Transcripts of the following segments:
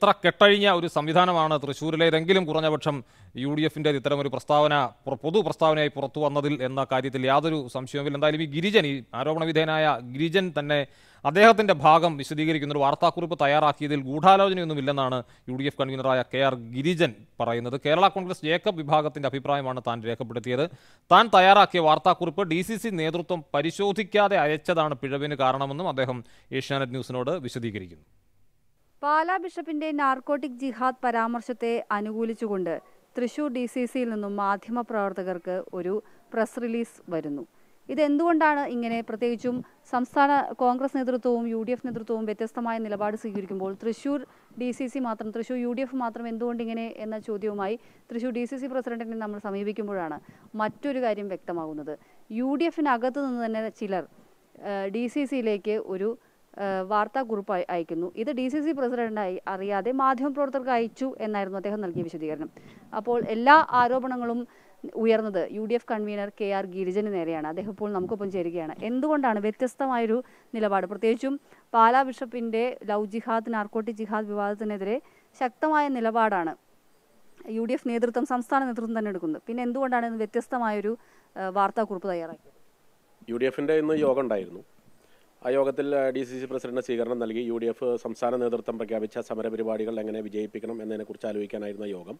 അത്ര കെട്ടഴിഞ്ഞ ഒരു സംവിധാനമാണ് തൃശ്ശൂരിലേതെങ്കിലും കുറഞ്ഞപക്ഷം യു ഡി എഫിൻ്റെ ഇത്തരമൊരു പ്രസ്താവന പൊതു പ്രസ്താവനയായി പുറത്തു വന്നതിൽ എന്ന കാര്യത്തിൽ യാതൊരു സംശയവുമില്ല എന്തായാലും ഈ ഗിരിജൻ ഈ ആരോപണ വിധേയനായ ഗിരിജൻ തന്നെ അദ്ദേഹത്തിൻ്റെ ഭാഗം വിശദീകരിക്കുന്ന ഒരു വാർത്താക്കുറിപ്പ് തയ്യാറാക്കിയതിൽ ഗൂഢാലോചനയൊന്നുമില്ലെന്നാണ് യു ഡി എഫ് കൺവീനറായ കെ ആർ ഗിരിജൻ പറയുന്നത് കേരള കോൺഗ്രസ് ജേക്കബ് വിഭാഗത്തിൻ്റെ അഭിപ്രായമാണ് താൻ രേഖപ്പെടുത്തിയത് താൻ തയ്യാറാക്കിയ വാർത്താക്കുറിപ്പ് ഡി സി സി നേതൃത്വം പരിശോധിക്കാതെ അയച്ചതാണ് പിഴവിന് കാരണമെന്നും അദ്ദേഹം ഏഷ്യാനെറ്റ് ന്യൂസിനോട് വിശദീകരിക്കുന്നു പാലാ ബിഷപ്പിന്റെ നാർക്കോട്ടിക് ജിഹാദ് പരാമർശത്തെ അനുകൂലിച്ചുകൊണ്ട് തൃശൂർ ഡി സി സിയിൽ നിന്നും മാധ്യമപ്രവർത്തകർക്ക് ഒരു പ്രസ് റിലീസ് വരുന്നു ഇതെന്തുകൊണ്ടാണ് ഇങ്ങനെ പ്രത്യേകിച്ചും സംസ്ഥാന കോൺഗ്രസ് നേതൃത്വവും യു ഡി എഫ് നേതൃത്വവും വ്യത്യസ്തമായ നിലപാട് സ്വീകരിക്കുമ്പോൾ തൃശൂർ ഡി സി സി മാത്രം തൃശൂർ യു ഡി എഫ് മാത്രം എന്തുകൊണ്ട് ഇങ്ങനെ എന്ന ചോദ്യവുമായി തൃശൂർ ഡി സി സി പ്രസിഡന്റിനെ നമ്മൾ സമീപിക്കുമ്പോഴാണ് മറ്റൊരു കാര്യം വ്യക്തമാകുന്നത് യു ഡി എഫിനകത്തു നിന്ന് തന്നെ ചിലർ ഡി സി സിയിലേക്ക് ഒരു വാർത്താ കുറിപ്പ് അയക്കുന്നു ഇത് ഡി സി സി പ്രസിഡന്റായി അറിയാതെ മാധ്യമപ്രവർത്തകർക്ക് അയച്ചു എന്നായിരുന്നു അദ്ദേഹം നൽകിയ വിശദീകരണം അപ്പോൾ എല്ലാ ആരോപണങ്ങളും ഉയർന്നത് U D F convener K R ഗിരിജന് നേരെയാണ് അദ്ദേഹം ഇപ്പോൾ നമുക്കൊപ്പം ചേരുകയാണ് എന്തുകൊണ്ടാണ് വ്യത്യസ്തമായൊരു നിലപാട് പ്രത്യേകിച്ചും പാലാ ബിഷപ്പിന്റെ ലവ് ജിഹാദ് നാർക്കോട്ടിക് ജിഹാദ് വിവാദത്തിനെതിരെ ശക്തമായ നിലപാടാണ് യു ഡി എഫ് നേതൃത്വം സംസ്ഥാന നേതൃത്വം തന്നെ എടുക്കുന്നത് പിന്നെ എന്തുകൊണ്ടാണ് വ്യത്യസ്തമായൊരു വാർത്താ വാർത്താക്കുറിപ്പ് തയ്യാറാക്കിയത് യു ഡി എഫിന്റെ ഇന്ന് യോഗം ഉണ്ടായിരുന്നു ആ യോഗത്തിൽ ഡി സി സി പ്രസിഡന്റ് സ്വീകരണം നൽകി യു ഡി എഫ് സംസ്ഥാന നേതൃത്വം പ്രഖ്യാപിച്ച സമരപരിപാടികൾ എങ്ങനെ വിജയിപ്പിക്കണം കുറിച്ച് ആലോചിക്കാനായിരുന്ന യോഗം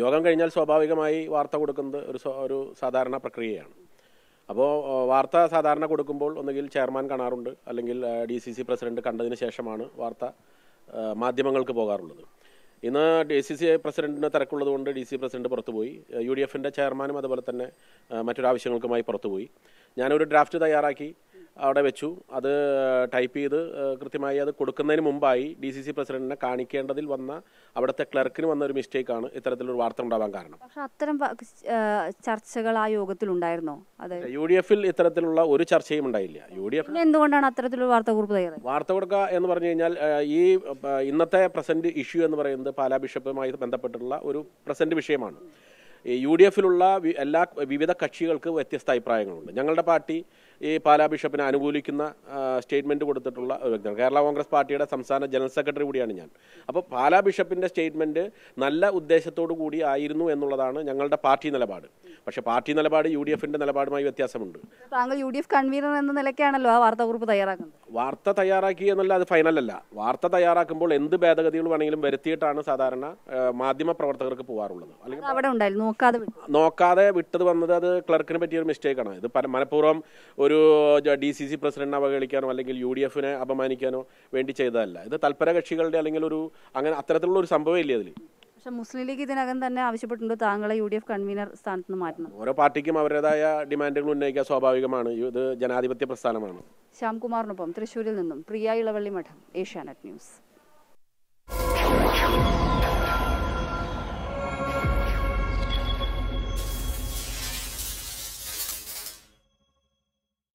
യോഗം കഴിഞ്ഞാൽ സ്വാഭാവികമായി വാർത്ത കൊടുക്കുന്നത് ഒരു ഒരു സാധാരണ പ്രക്രിയയാണ് അപ്പോൾ വാർത്ത സാധാരണ കൊടുക്കുമ്പോൾ ഒന്നുകിൽ ചെയർമാൻ കാണാറുണ്ട് അല്ലെങ്കിൽ ഡി സി സി പ്രസിഡന്റ് കണ്ടതിന് ശേഷമാണ് വാർത്ത മാധ്യമങ്ങൾക്ക് പോകാറുള്ളത് ഇന്ന് ഡി സി സി പ്രസിഡന്റിന് തിരക്കുള്ളത് കൊണ്ട് ഡി സി പ്രസിഡന്റ് പുറത്തുപോയി യു ഡി എഫിൻ്റെ ചെയർമാനും അതുപോലെ തന്നെ മറ്റൊരാവശ്യങ്ങൾക്കുമായി പുറത്തുപോയി ഞാനൊരു ഡ്രാഫ്റ്റ് തയ്യാറാക്കി അവിടെ വെച്ചു അത് ടൈപ്പ് ചെയ്ത് കൃത്യമായി അത് കൊടുക്കുന്നതിന് മുമ്പായി ഡി സി സി പ്രസിഡന്റിനെ കാണിക്കേണ്ടതിൽ വന്ന അവിടുത്തെ ക്ലർക്കിന് വന്ന ഒരു മിസ്റ്റേക്ക് ആണ് ഇത്തരത്തിലൊരു വാർത്ത ഉണ്ടാവാൻ കാരണം പക്ഷേ അത്തരം ചർച്ചകൾ ആ യോഗത്തിൽ അതെ യു ഡി എഫിൽ ഇത്തരത്തിലുള്ള ഒരു ചർച്ചയും ഉണ്ടായില്ല യു ഡി എഫ് എന്തുകൊണ്ടാണ് അത്തരത്തിലൊരു വാർത്ത കുറിപ്പ് വാർത്ത കൊടുക്കുക എന്ന് പറഞ്ഞു കഴിഞ്ഞാൽ ഈ ഇന്നത്തെ പ്രസന്റ് ഇഷ്യൂ എന്ന് പറയുന്നത് പാലാ ബിഷപ്പുമായി ബന്ധപ്പെട്ടുള്ള ഒരു പ്രസന്റ് വിഷയമാണ് യു ഡി എഫിലുള്ള എല്ലാ വിവിധ കക്ഷികൾക്ക് വ്യത്യസ്ത അഭിപ്രായങ്ങളുണ്ട് ഞങ്ങളുടെ പാർട്ടി ഈ പാലാ ബിഷപ്പിനെ അനുകൂലിക്കുന്ന സ്റ്റേറ്റ്മെൻറ്റ് കൊടുത്തിട്ടുള്ള വ്യക്തിയാണ് കേരള കോൺഗ്രസ് പാർട്ടിയുടെ സംസ്ഥാന ജനറൽ സെക്രട്ടറി കൂടിയാണ് ഞാൻ അപ്പോൾ പാലാ ബിഷപ്പിൻ്റെ സ്റ്റേറ്റ്മെൻറ്റ് നല്ല ഉദ്ദേശത്തോടു കൂടി ആയിരുന്നു എന്നുള്ളതാണ് ഞങ്ങളുടെ പാർട്ടി നിലപാട് പക്ഷേ പാർട്ടി നിലപാട് യു ഡി എഫിൻ്റെ നിലപാടുമായി വ്യത്യാസമുണ്ട് താങ്കൾ യു ഡി എഫ് കൺവീനർ എന്ന നിലയ്ക്കാണല്ലോ ആ കുറിപ്പ് തയ്യാറാക്കുന്നത് വാർത്ത തയ്യാറാക്കി എന്നല്ല അത് ഫൈനലല്ല വാർത്ത തയ്യാറാക്കുമ്പോൾ എന്ത് ഭേദഗതികൾ വേണമെങ്കിലും വരുത്തിയിട്ടാണ് സാധാരണ മാധ്യമ പ്രവർത്തകർക്ക് പോകാറുള്ളത് അല്ലെങ്കിൽ നോക്കാതെ വിട്ടത് വന്നത് അത് ക്ലർക്കിന് പറ്റിയൊരു മിസ്റ്റേക്കാണ് ഇത് മനഃപൂർവ്വം ഒരു ഡി സി സി പ്രസിഡന്റിനെ അവഹേളിക്കാനോ അല്ലെങ്കിൽ യു ഡി എഫിനെ അപമാനിക്കാനോ വേണ്ടി ചെയ്തതല്ല ഇത് തൽപര കക്ഷികളുടെ അല്ലെങ്കിൽ ഒരു അങ്ങനെ അത്തരത്തിലുള്ള ഒരു ഇല്ലേ അതിൽ പക്ഷെ മുസ്ലിം ലീഗ് ഇതിനകം തന്നെ ആവശ്യപ്പെട്ടിട്ടുണ്ട് താങ്കളെ യു ഡി എഫ് കൺവീനർ സ്ഥാനത്ത് നിന്ന് മാറ്റണം ഓരോ പാർട്ടിക്കും അവരുടേതായ ഡിമാൻഡുകൾ ഉന്നയിക്കുക സ്വാഭാവികമാണ് ഇത് ജനാധിപത്യ പ്രസ്ഥാനമാണ് ശ്യാംകുമാറിനൊപ്പം തൃശ്ശൂരിൽ നിന്നും പ്രിയ ഇളവള്ളി മഠം ഏഷ്യാനെറ്റ് ന്യൂസ്